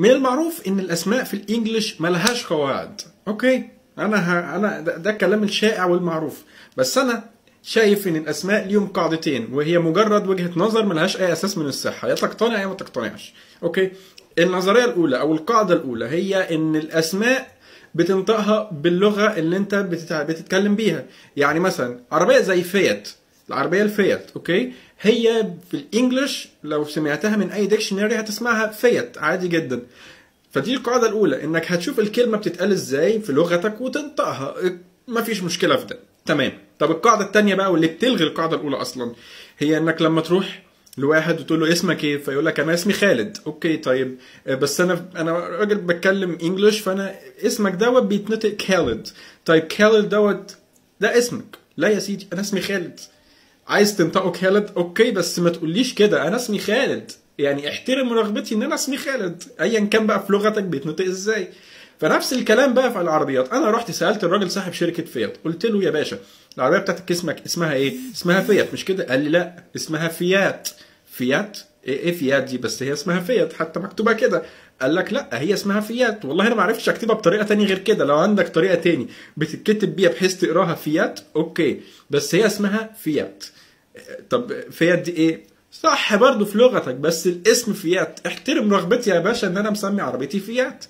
من المعروف ان الاسماء في الانجليش ملهاش قواعد اوكي انا ها انا ده, ده الكلام الشائع والمعروف بس انا شايف ان الاسماء ليهم قاعدتين وهي مجرد وجهه نظر ملهاش اي اساس من الصحه يا تقتنع يا ما تقتنعش اوكي النظريه الاولى او القاعده الاولى هي ان الاسماء بتنطقها باللغه اللي انت بتتكلم بيها يعني مثلا عربيه زي فيات العربيه الفيت اوكي هي في الانجليش لو سمعتها من اي ديكشنري هتسمعها فيت عادي جدا فدي القاعده الاولى انك هتشوف الكلمه بتتقال ازاي في لغتك وتنطقها مفيش مشكله في ده تمام طب القاعده الثانيه بقى واللي بتلغي القاعده الاولى اصلا هي انك لما تروح لواحد وتقول له اسمك ايه فيقول لك انا اسمي خالد اوكي طيب آه، بس انا انا راجل بتكلم انجلش فانا اسمك دوت بيتنطق خالد طيب خالد دوت ده اسمك لا يا سيدي انا اسمي خالد عايز تنطقه خالد اوكي بس ما تقوليش كده انا اسمي خالد يعني احترم رغبتي ان انا اسمي خالد ايا كان بقى في لغتك بيتنطق ازاي فنفس الكلام بقى في العربيات انا رحت سالت الراجل صاحب شركه فيات قلت له يا باشا العربيه بتاعتك اسمك اسمها ايه اسمها فيات مش كده قال لي لا اسمها فيات فيات إيه، إيه فيات دي بس هي اسمها فيات حتى مكتوبه كده قال لك لا هي اسمها فيات والله انا ما عرفتش اكتبها بطريقه تانية غير كده لو عندك طريقه ثاني بتتكتب بيها بحيث تقراها فيات اوكي بس هي اسمها فيات طب فيات دي ايه صح برضه في لغتك بس الاسم فيات احترم رغبتي يا باشا ان انا مسمي عربيتي فيات